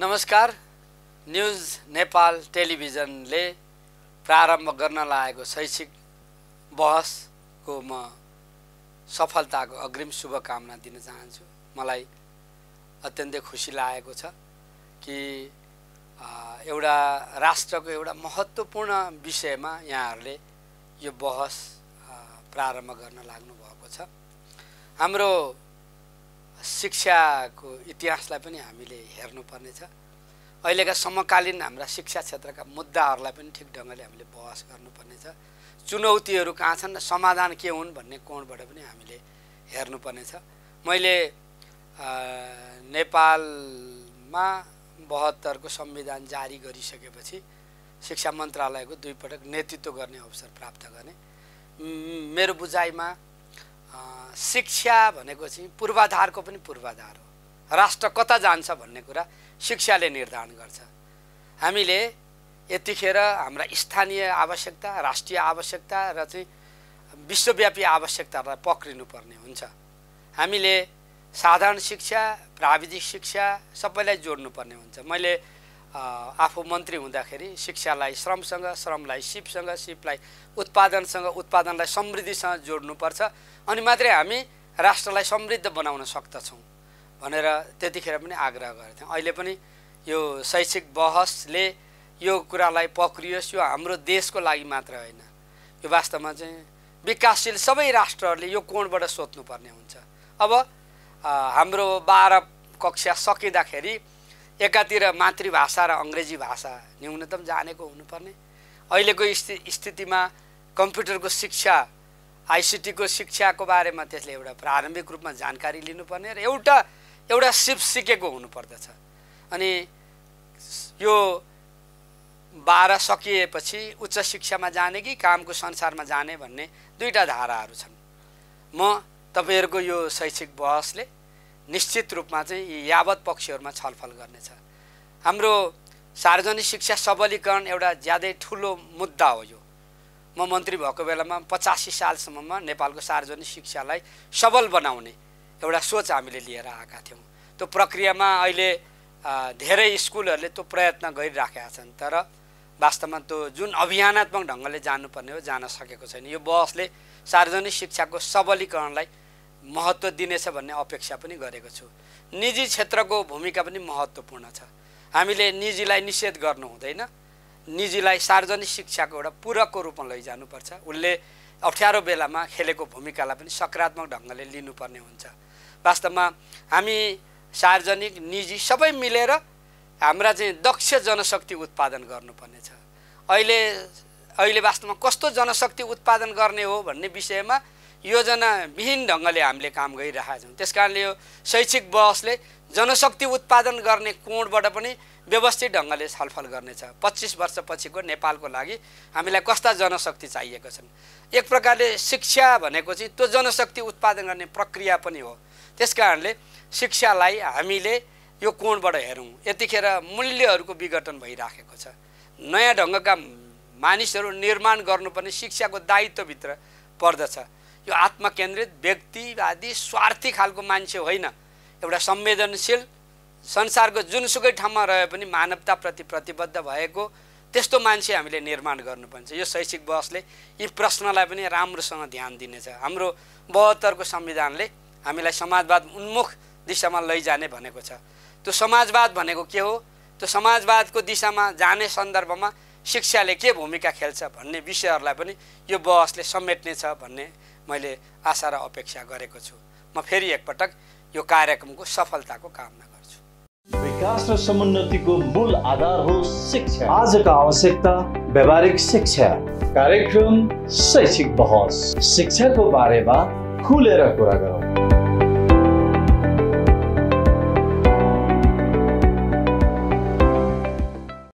नमस्कार न्युज नेपाल टेलिभिजनले प्रारम्भ गर्न लागेको शैक्षिक बहसको म सफलताको अग्रिम शुभकामना दिन चाहन्छु मलाई अत्यन्तै खुसी लागेको छ कि एउटा राष्ट्रको एउटा महत्त्वपूर्ण विषयमा यहाँहरूले यो बहस प्रारम्भ गर्न लाग्नु भएको छ हाम्रो शिक्षाको इतिहासलाई पनि हामीले हेर्नुपर्नेछ अहिलेका समकालीन हाम्रा शिक्षा क्षेत्रका मुद्दाहरूलाई पनि ठिक ढङ्गले हामीले बहस गर्नुपर्नेछ चुनौतीहरू कहाँ छन् र समाधान के हुन् भन्ने कोणबाट पनि हामीले हेर्नुपर्नेछ मैले नेपालमा बहत्तरको संविधान जारी गरिसकेपछि शिक्षा मन्त्रालयको दुईपटक नेतृत्व गर्ने अवसर प्राप्त गर्ने मेरो बुझाइमा शिक्षा भनेको चाहिँ पूर्वाधारको पनि पूर्वाधार हो राष्ट्र कता जान्छ भन्ने कुरा शिक्षाले निर्धारण गर्छ हामीले यतिखेर हाम्रा स्थानीय आवश्यकता राष्ट्रिय आवश्यकता र चाहिँ विश्वव्यापी आवश्यकताहरूलाई पर्ने हुन्छ हामीले साधारण शिक्षा प्राविधिक शिक्षा सबैलाई जोड्नुपर्ने हुन्छ मैले आफू मन्त्री हुँदाखेरि शिक्षालाई श्रमसँग श्रमलाई सिपसँग सिपलाई उत्पादनसँग उत्पादनलाई समृद्धिसँग जोड्नुपर्छ अनि मात्रै हामी राष्ट्रलाई समृद्ध बनाउन सक्दछौँ भनेर त्यतिखेर पनि आग्रह गर्थ्यौँ अहिले पनि यो शैक्षिक बहसले यो कुरालाई पक्रियोस् यो हाम्रो देशको लागि मात्र होइन यो वास्तवमा चाहिँ विकासशील सबै राष्ट्रहरूले यो कोणबाट सोध्नुपर्ने हुन्छ अब हाम्रो बाह्र कक्षा सकिँदाखेरि एकातिर मातृभाषा र अङ्ग्रेजी भाषा न्यूनतम जानेको हुनुपर्ने अहिलेको स्थि स्थितिमा कम्प्युटरको शिक्षा आइसिटीको शिक्षाको बारेमा त्यसले एउटा प्रारम्भिक रूपमा जानकारी लिनुपर्ने र एउटा एउटा सिप सिकेको हुनुपर्दछ अनि यो बाह्र सकिएपछि उच्च शिक्षामा जाने कि कामको संसारमा जाने भन्ने दुईवटा धाराहरू छन् म तपाईँहरूको यो शैक्षिक बहसले निश्चित रूपमा चाहिँ यी यावत पक्षहरूमा छलफल गर्नेछ हाम्रो सार्वजनिक शिक्षा सबलीकरण एउटा ज्यादै ठुलो मुद्दा हो यो म मन्त्री भएको बेलामा पचासी सालसम्ममा नेपालको सार्वजनिक शिक्षालाई सबल बनाउने एउटा सोच हामीले लिएर आएका थियौँ त्यो प्रक्रियामा अहिले धेरै स्कुलहरूले त्यो प्रयत्न गरिराखेका छन् तर वास्तवमा त्यो जुन अभियानात्मक ढङ्गले जानुपर्ने हो जान सकेको छैन यो बसले सार्वजनिक शिक्षाको सबलीकरणलाई महत्त्व दिनेछ भन्ने अपेक्षा पनि गरेको छु निजी क्षेत्रको भूमिका पनि महत्त्वपूर्ण छ हामीले निजीलाई निषेध गर्नु हुँदैन निजीलाई सार्वजनिक शिक्षाको एउटा पूरकको रूपमा लैजानुपर्छ उसले अप्ठ्यारो बेलामा खेलेको भूमिकालाई पनि सकारात्मक ढङ्गले लिनुपर्ने हुन्छ वास्तवमा हामी सार्वजनिक निजी सबै मिलेर हाम्रा चाहिँ दक्ष जनशक्ति उत्पादन गर्नुपर्नेछ अहिले अहिले वास्तवमा कस्तो जनशक्ति उत्पादन गर्ने हो भन्ने विषयमा योजनाविहीन ढङ्गले हामीले काम गरिरहेका छौँ त्यस कारणले यो शैक्षिक बहसले जनशक्ति उत्पादन गर्ने कोणबाट पनि व्यवस्थित ढङ्गले छलफल गर्नेछ पच्चिस वर्षपछिको नेपालको लागि हामीलाई कस्ता जनशक्ति चाहिएको छन् एक प्रकारले शिक्षा भनेको चाहिँ त्यो जनशक्ति उत्पादन गर्ने प्रक्रिया पनि हो त्यस कारणले शिक्षालाई हामीले यो कोणबाट हेरौँ यतिखेर मूल्यहरूको विघटन भइराखेको छ नयाँ ढङ्गका मानिसहरू निर्माण गर्नु पनि शिक्षाको दायित्वभित्र पर्दछ यो आत्मकेन्द्रित व्यक्तिवादी स्वार्थी खालको मान्छे होइन एउटा संवेदनशील संसारको जुनसुकै ठाउँमा रहे पनि मानवताप्रति प्रतिबद्ध भएको त्यस्तो मान्छे हामीले निर्माण गर्नुपर्छ यो शैक्षिक बहसले यी प्रश्नलाई पनि राम्रोसँग ध्यान दिनेछ हाम्रो बहत्तरको संविधानले हामीलाई समाजवाद उन्मुख दिशामा लैजाने भनेको छ त्यो समाजवाद भनेको के हो त्यो समाजवादको दिशामा जाने सन्दर्भमा शिक्षाले के भूमिका खेल्छ भन्ने विषयहरूलाई पनि यो बहसले समेट्नेछ भन्ने मैले आशा र अपेक्षा गरेको छु म फेरि एकपटक यो कार्यक्रमको सफलताको कामना गर्छु विकास र समुन्नतिको मूल आधार हो शिक्षा आजका आवश्यकता व्यावहारिक शिक्षा कार्यक्रम शैक्षिक बहस शिक्षाको बारेमा खुलेर कुरा गरौँ